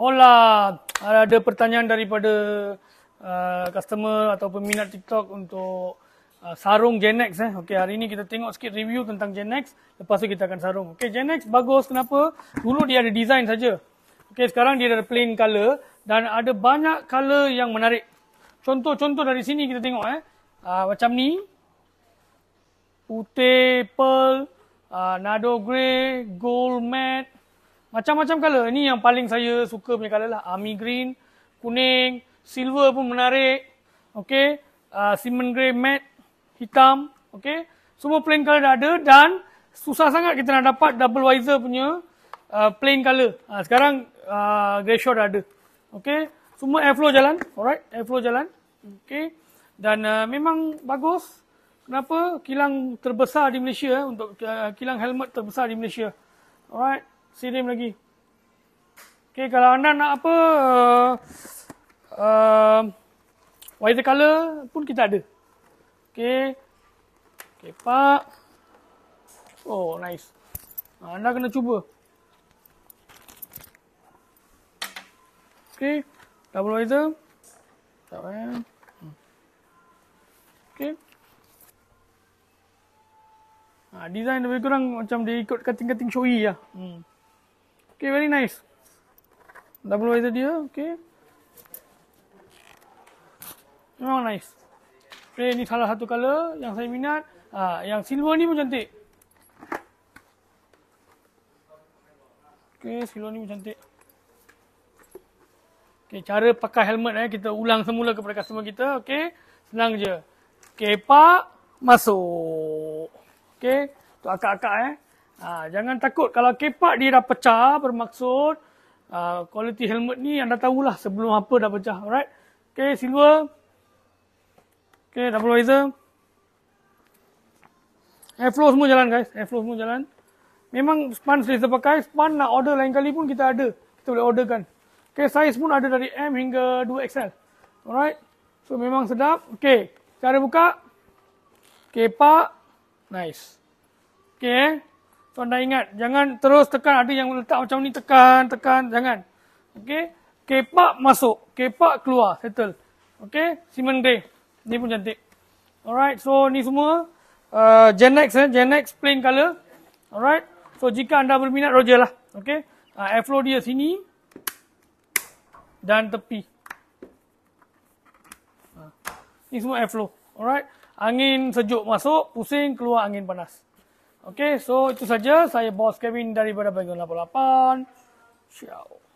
Hola, ada pertanyaan daripada uh, customer atau peminat TikTok untuk uh, sarung Genex eh. Okey, hari ini kita tengok sikit review tentang Genex, lepas tu kita akan sarung. Okey, Genex bagus kenapa? Dulu dia ada design saja. Okey, sekarang dia ada plain color dan ada banyak color yang menarik. Contoh-contoh dari sini kita tengok eh. Uh, macam ni. Putih, purple, uh, nado grey, gold matte, macam-macam colour. Ini yang paling saya suka punya colour lah. Army green, kuning, silver pun menarik. Okay. Uh, ah, cement grey matte, hitam. Okay. Semua plain colour dah ada dan susah sangat kita nak dapat double visor punya uh, plain colour. Uh, sekarang uh, grey shot dah ada. Okay. Semua airflow jalan. Alright. Airflow jalan. Okay. Dan uh, memang bagus. Kenapa? Kilang terbesar di Malaysia. Eh, untuk uh, kilang helmet terbesar di Malaysia. Alright. Sirim lagi. Okey, kalau anda nak apa, uh, um, white color pun kita ada. Okey. Okey, pak. Oh, nice. Anda kena cuba. Okey. Double white. Tak payah. Okey. Ha, design lebih kurang macam dia ikut cutting-cutting showy lah. Hmm okay very nice double wise here okay memang nice okay eh, ni salah satu color yang saya minat ah ha, yang silver ni pun cantik okay silver ni pun cantik okay cara pakai helmet eh kita ulang semula kepada customer kita okay senang je kepak masuk okay tu akak-akak eh Ha, jangan takut kalau kepak dia dah pecah bermaksud kualiti ha, uh, helmet ni anda tahulah sebelum apa dah pecah. Alright. Okay, silver. Okay, double visor. Airflow semua jalan guys. Airflow semua jalan. Memang span selesa pakai. Span nak order lain kali pun kita ada. Kita boleh orderkan. Okay, size pun ada dari M hingga 2XL. Alright. So, memang sedap. Okay. Cara buka. Kepak. Nice. Okay. Eh tuan dah ingat. Jangan terus tekan. Ada yang letak macam ni. Tekan, tekan. Jangan. Okey. Kepak masuk. Kepak keluar. Settle. Okey. Simen Gray. Ni pun cantik. Alright. So, ni semua. Uh, Gen X. Eh? Gen X plain colour. Alright. So, jika anda berminat, roger lah. Okey. Uh, airflow dia sini. Dan tepi. Uh, ni semua airflow. Alright. Angin sejuk masuk. Pusing. Keluar angin panas. Okey, so itu saja saya Boss Kevin daripada Bengkel 88. Ciao.